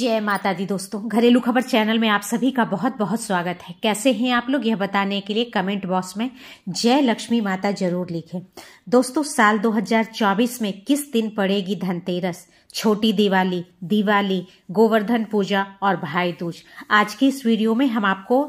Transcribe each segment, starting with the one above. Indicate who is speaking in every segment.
Speaker 1: जय माता दी दोस्तों घरेलू खबर चैनल में आप सभी का बहुत बहुत स्वागत है कैसे हैं आप लोग यह बताने के लिए कमेंट बॉक्स में जय लक्ष्मी माता जरूर लिखें दोस्तों साल 2024 में किस दिन पड़ेगी धनतेरस छोटी दिवाली दिवाली गोवर्धन पूजा और भाई दूज आज की इस वीडियो में हम आपको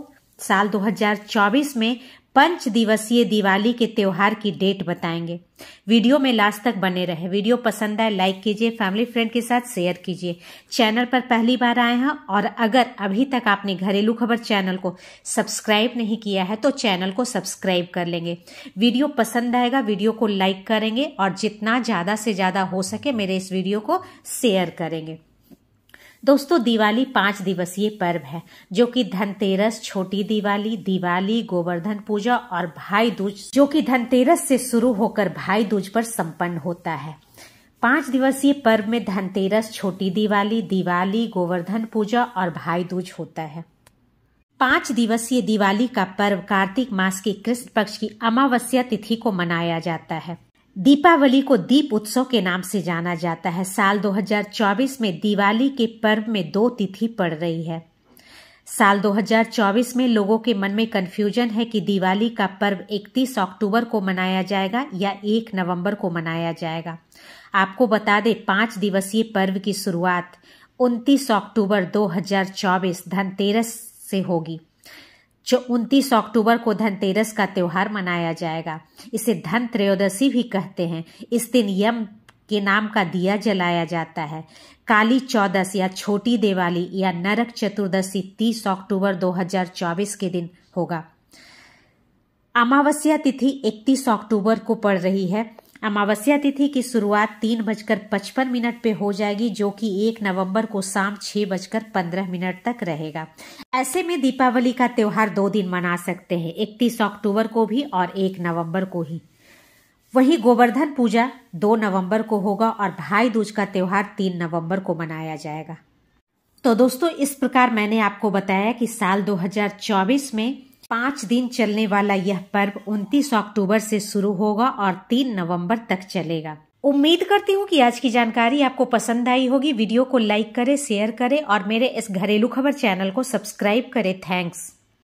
Speaker 1: साल 2024 में पंच दिवसीय दिवाली के त्योहार की डेट बताएंगे वीडियो में लास्ट तक बने रहे वीडियो पसंद आए लाइक कीजिए फैमिली फ्रेंड के साथ शेयर कीजिए चैनल पर पहली बार आए हैं और अगर अभी तक आपने घरेलू खबर चैनल को सब्सक्राइब नहीं किया है तो चैनल को सब्सक्राइब कर लेंगे वीडियो पसंद आएगा वीडियो को लाइक करेंगे और जितना ज़्यादा से ज़्यादा हो सके मेरे इस वीडियो को शेयर करेंगे दोस्तों दिवाली पांच दिवसीय पर्व है जो कि धनतेरस छोटी दिवाली दिवाली गोवर्धन पूजा और भाई दूज जो कि धनतेरस से शुरू होकर भाई दूज पर संपन्न होता है पांच दिवसीय पर्व में धनतेरस छोटी दिवाली दिवाली गोवर्धन पूजा और भाई दूज होता है पांच दिवसीय दिवाली का पर्व कार्तिक मास की कृष्ण पक्ष की अमावस्या तिथि को मनाया जाता है दीपावली को दीप उत्सव के नाम से जाना जाता है साल 2024 में दिवाली के पर्व में दो तिथि पड़ रही है साल 2024 में लोगों के मन में कन्फ्यूजन है कि दिवाली का पर्व 31 अक्टूबर को मनाया जाएगा या 1 नवंबर को मनाया जाएगा आपको बता दें पांच दिवसीय पर्व की शुरुआत 29 अक्टूबर 2024 धनतेरस से होगी जो 29 अक्टूबर को धनतेरस का त्यौहार मनाया जाएगा इसे धन त्रयोदशी भी कहते हैं इस दिन यम के नाम का दिया जलाया जाता है काली चौदस या छोटी दिवाली या नरक चतुर्दशी 30 अक्टूबर 2024 के दिन होगा अमावस्या तिथि 31 अक्टूबर को पड़ रही है अमावस्या तिथि की शुरुआत तीन बजकर पचपन मिनट पे हो जाएगी जो कि एक नवंबर को शाम छह बजकर पंद्रह मिनट तक रहेगा ऐसे में दीपावली का त्योहार दो दिन मना सकते हैं इकतीस अक्टूबर को भी और एक नवंबर को ही वही गोवर्धन पूजा दो नवंबर को होगा और भाई दूज का त्योहार तीन नवंबर को मनाया जाएगा तो दोस्तों इस प्रकार मैंने आपको बताया कि साल 2024 में पाँच दिन चलने वाला यह पर्व 29 अक्टूबर से शुरू होगा और 3 नवंबर तक चलेगा उम्मीद करती हूँ कि आज की जानकारी आपको पसंद आई होगी वीडियो को लाइक करें शेयर करें और मेरे इस घरेलू खबर चैनल को सब्सक्राइब करें थैंक्स